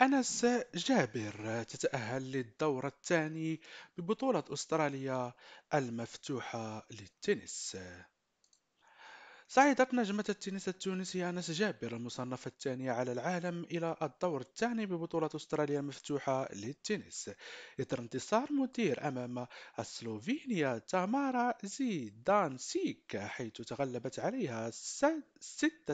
أنس جابر تتأهل للدور الثاني ببطولة أستراليا المفتوحة للتنس صعدت نجمة التنس التونسية أنس جابر المصنفة الثانية على العالم إلى الدور الثاني ببطولة أستراليا المفتوحة للتنس إثر انتصار مدير أمام السلوفينيا تامارا سيك حيث تغلبت عليها 6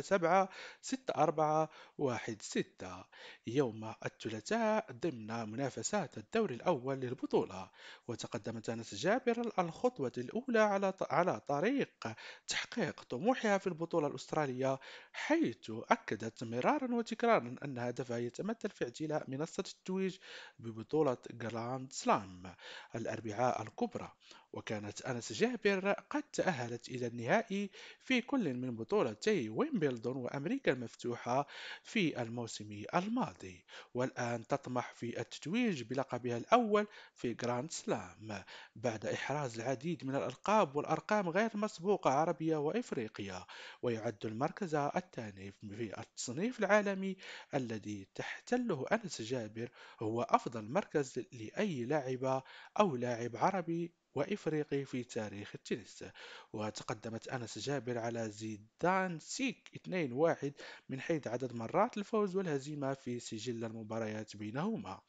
7 6 4 1 6 يوم الثلاثاء ضمن منافسات الدور الأول للبطولة وتقدمت أنس جابر الخطوة الأولى على على طريق تحقيق طموح طموحها في البطولة الأسترالية حيث أكدت مرارا وتكرارا أن هدفها يتمثل في اعتلاء منصة التويج ببطولة جراند سلام الأربعاء الكبرى وكانت أنس جابر قد تأهلت إلى النهائي في كل من بطولتي ويمبلدون وأمريكا المفتوحة في الموسم الماضي والآن تطمح في التتويج بلقبها الأول في جراند سلام بعد إحراز العديد من الألقاب والأرقام غير مسبوقة عربية وإفريقية ويعد المركز الثاني في التصنيف العالمي الذي تحتله أنس جابر هو أفضل مركز لأي لاعبة أو لاعب عربي وإفريقي في تاريخ التنس وتقدمت أنس جابر على زيدان سيك 2-1 من حيث عدد مرات الفوز والهزيمة في سجل المباريات بينهما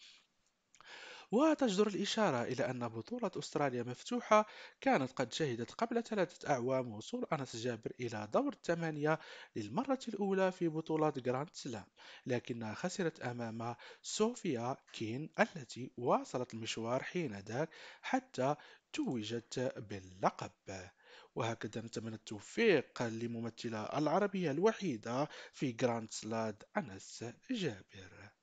وتجدر الإشارة إلى أن بطولة أستراليا مفتوحة كانت قد شهدت قبل ثلاثة أعوام وصول أنس جابر إلى دور الثمانية للمرة الأولى في بطولة جراند سلام لكنها خسرت أمام صوفيا كين التي واصلت المشوار حين ذاك حتى توجت باللقب وهكذا نتمنى التوفيق لممثلة العربية الوحيدة في جراند سلاد أنس جابر